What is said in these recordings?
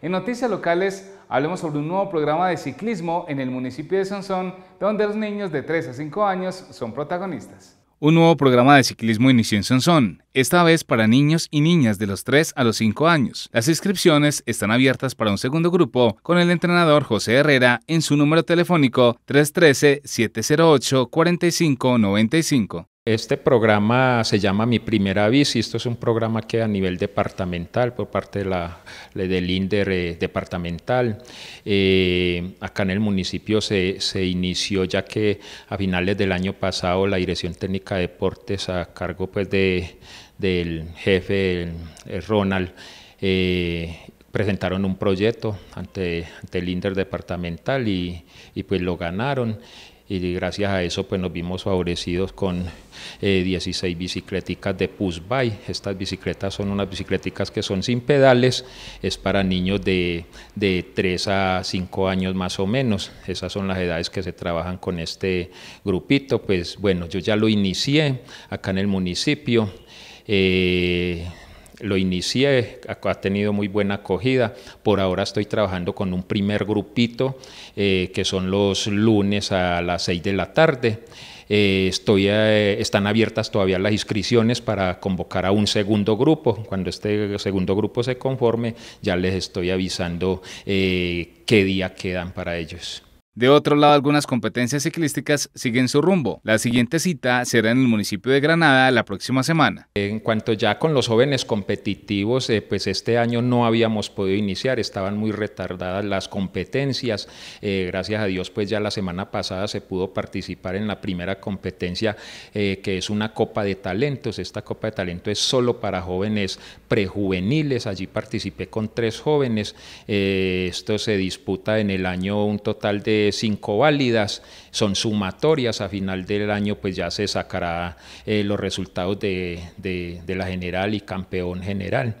En noticias locales hablemos sobre un nuevo programa de ciclismo en el municipio de Sonsón, donde los niños de 3 a 5 años son protagonistas. Un nuevo programa de ciclismo inició en Sonsón, esta vez para niños y niñas de los 3 a los 5 años. Las inscripciones están abiertas para un segundo grupo con el entrenador José Herrera en su número telefónico 313-708-4595. Este programa se llama Mi Primera Bici. Esto es un programa que a nivel departamental, por parte de la, del INDER eh, departamental, eh, acá en el municipio se, se, inició ya que a finales del año pasado la Dirección Técnica de Deportes a cargo pues, de, del jefe Ronald eh, presentaron un proyecto ante, ante el INDER departamental y, y pues lo ganaron y gracias a eso pues nos vimos favorecidos con eh, 16 bicicletas de push by. Estas bicicletas son unas bicicletas que son sin pedales, es para niños de, 3 a 5 años más o menos. Esas son las edades que se trabajan con este grupito. Pues bueno, yo ya lo inicié acá en el municipio. Eh, lo inicié, ha tenido muy buena acogida. Por ahora estoy trabajando con un primer grupito eh, que son los lunes a las 6 de la tarde. Eh, eh, están abiertas todavía las inscripciones para convocar a un segundo grupo. Cuando este segundo grupo se conforme, ya les estoy avisando qué día quedan para ellos. De otro lado, algunas competencias ciclísticas siguen su rumbo. La siguiente cita será en el municipio de Granada la próxima semana. En cuanto ya con los jóvenes competitivos, eh, pues este año no habíamos podido iniciar, estaban muy retardadas las competencias. Eh, gracias a Dios, pues ya la semana pasada se pudo participar en la primera competencia, eh, que es una Copa de Talentos. Esta Copa de Talento es solo para jóvenes prejuveniles. Allí participé con tres jóvenes. esto se disputa en el año un total de cinco válidas, son sumatorias, a final del año pues ya se sacará eh, los resultados de, de, la general y campeón general.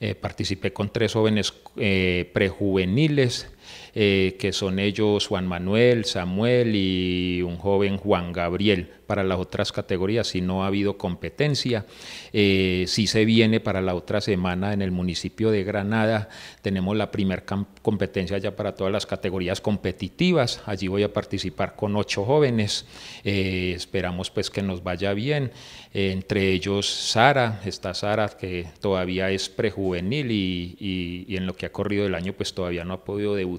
Eh, participé con tres jóvenes eh, prejuveniles, eh, que son ellos Juan Manuel, Samuel y un joven Juan Gabriel. Para las otras categorías si no ha habido competencia. Eh, si se viene para la otra semana en el municipio de Granada, tenemos la primera competencia ya para todas las categorías competitivas. Allí voy a participar con ocho jóvenes. Eh, esperamos pues que nos vaya bien. entre ellos Sara, está Sara que todavía es prejuvenil y, en lo que ha corrido el año pues todavía no ha podido debutar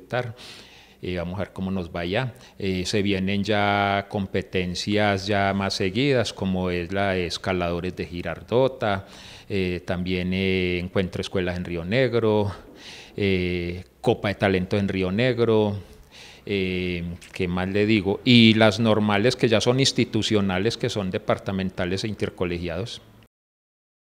eh, vamos a ver cómo nos vaya. Eh, se vienen ya competencias ya más seguidas, como es la de escaladores de Girardota, eh, también eh, encuentro escuelas en Río Negro, Copa de Talento en Río Negro. ¿Qué más le digo? Y las normales que ya son institucionales, que son departamentales e intercolegiados.